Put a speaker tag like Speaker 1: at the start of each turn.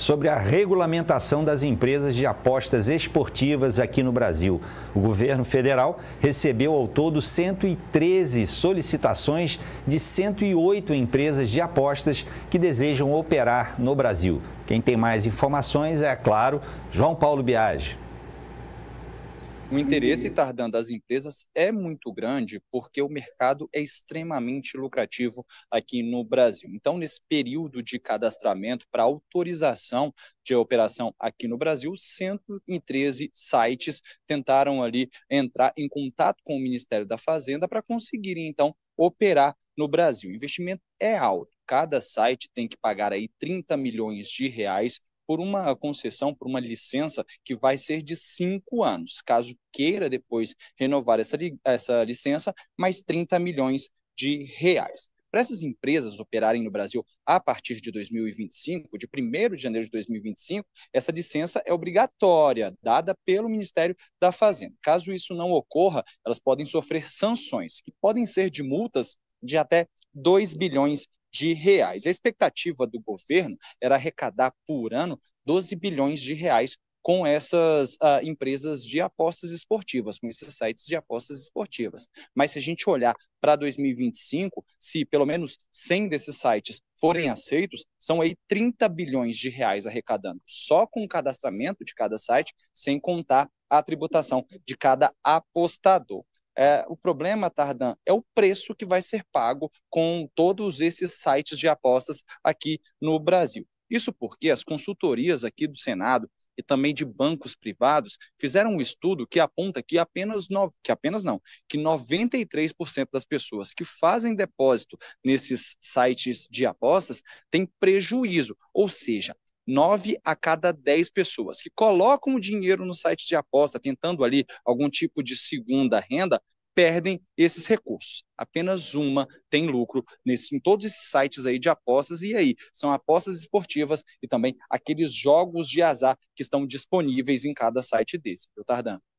Speaker 1: sobre a regulamentação das empresas de apostas esportivas aqui no Brasil. O governo federal recebeu ao todo 113 solicitações de 108 empresas de apostas que desejam operar no Brasil. Quem tem mais informações é, claro, João Paulo Biagi.
Speaker 2: O interesse uhum. tardando das empresas é muito grande porque o mercado é extremamente lucrativo aqui no Brasil. Então, nesse período de cadastramento para autorização de operação aqui no Brasil, 113 sites tentaram ali entrar em contato com o Ministério da Fazenda para conseguirem então operar no Brasil. O investimento é alto. Cada site tem que pagar aí 30 milhões de reais por uma concessão, por uma licença que vai ser de cinco anos, caso queira depois renovar essa, li essa licença, mais 30 milhões de reais. Para essas empresas operarem no Brasil a partir de 2025, de 1 de janeiro de 2025, essa licença é obrigatória, dada pelo Ministério da Fazenda. Caso isso não ocorra, elas podem sofrer sanções, que podem ser de multas de até 2 bilhões de reais. A expectativa do governo era arrecadar por ano 12 bilhões de reais com essas uh, empresas de apostas esportivas, com esses sites de apostas esportivas. Mas se a gente olhar para 2025, se pelo menos 100 desses sites forem aceitos, são aí 30 bilhões de reais arrecadando, só com o cadastramento de cada site, sem contar a tributação de cada apostador. É, o problema, Tardan, é o preço que vai ser pago com todos esses sites de apostas aqui no Brasil. Isso porque as consultorias aqui do Senado e também de bancos privados fizeram um estudo que aponta que apenas, no... que apenas não, que 93% das pessoas que fazem depósito nesses sites de apostas têm prejuízo, ou seja, 9 a cada 10 pessoas que colocam o dinheiro no site de aposta, tentando ali algum tipo de segunda renda, perdem esses recursos. Apenas uma tem lucro nesse, em todos esses sites aí de apostas, e aí são apostas esportivas e também aqueles jogos de azar que estão disponíveis em cada site desse, eu Tardan?